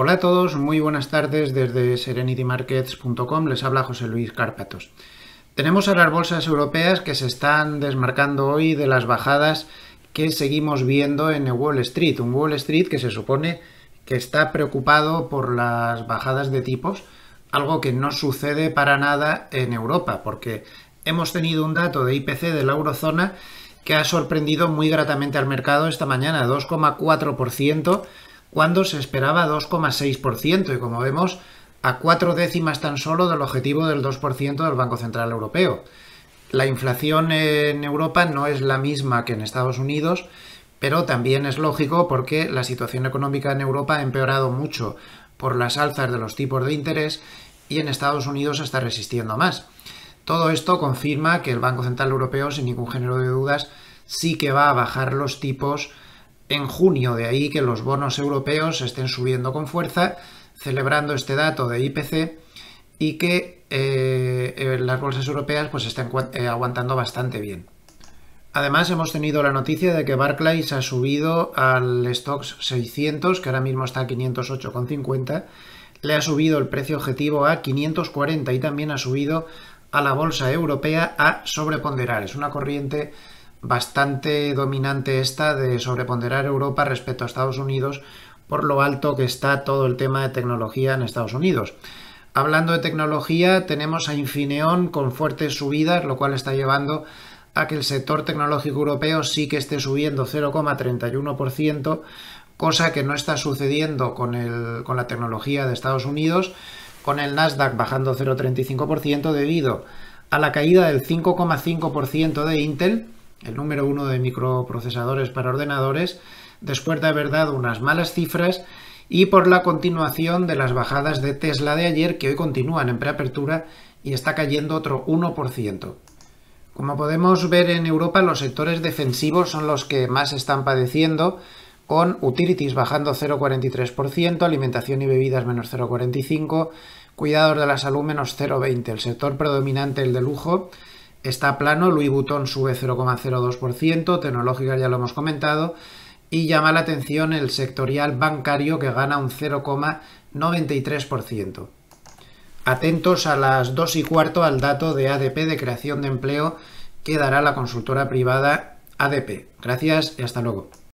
Hola a todos, muy buenas tardes desde serenitymarkets.com, les habla José Luis Cárpatos. Tenemos a las bolsas europeas que se están desmarcando hoy de las bajadas que seguimos viendo en Wall Street, un Wall Street que se supone que está preocupado por las bajadas de tipos, algo que no sucede para nada en Europa, porque hemos tenido un dato de IPC de la eurozona que ha sorprendido muy gratamente al mercado esta mañana, 2,4%, cuando se esperaba 2,6% y como vemos a cuatro décimas tan solo del objetivo del 2% del Banco Central Europeo. La inflación en Europa no es la misma que en Estados Unidos, pero también es lógico porque la situación económica en Europa ha empeorado mucho por las alzas de los tipos de interés y en Estados Unidos está resistiendo más. Todo esto confirma que el Banco Central Europeo, sin ningún género de dudas, sí que va a bajar los tipos en junio, de ahí que los bonos europeos estén subiendo con fuerza, celebrando este dato de IPC y que eh, eh, las bolsas europeas pues estén eh, aguantando bastante bien. Además hemos tenido la noticia de que Barclays ha subido al Stocks 600, que ahora mismo está a 508,50, le ha subido el precio objetivo a 540 y también ha subido a la bolsa europea a sobreponderar. Es una corriente bastante dominante esta de sobreponderar Europa respecto a Estados Unidos por lo alto que está todo el tema de tecnología en Estados Unidos. Hablando de tecnología, tenemos a Infineon con fuertes subidas, lo cual está llevando a que el sector tecnológico europeo sí que esté subiendo 0,31%, cosa que no está sucediendo con, el, con la tecnología de Estados Unidos, con el Nasdaq bajando 0,35% debido a la caída del 5,5% de Intel, el número uno de microprocesadores para ordenadores, después de haber dado unas malas cifras y por la continuación de las bajadas de Tesla de ayer que hoy continúan en preapertura y está cayendo otro 1%. Como podemos ver en Europa los sectores defensivos son los que más están padeciendo con utilities bajando 0,43%, alimentación y bebidas menos 0,45%, cuidados de la salud menos 0,20%, el sector predominante el de lujo está plano, Louis Vuitton sube 0,02%, tecnológica ya lo hemos comentado, y llama la atención el sectorial bancario que gana un 0,93%. Atentos a las 2 y cuarto al dato de ADP de creación de empleo que dará la consultora privada ADP. Gracias y hasta luego.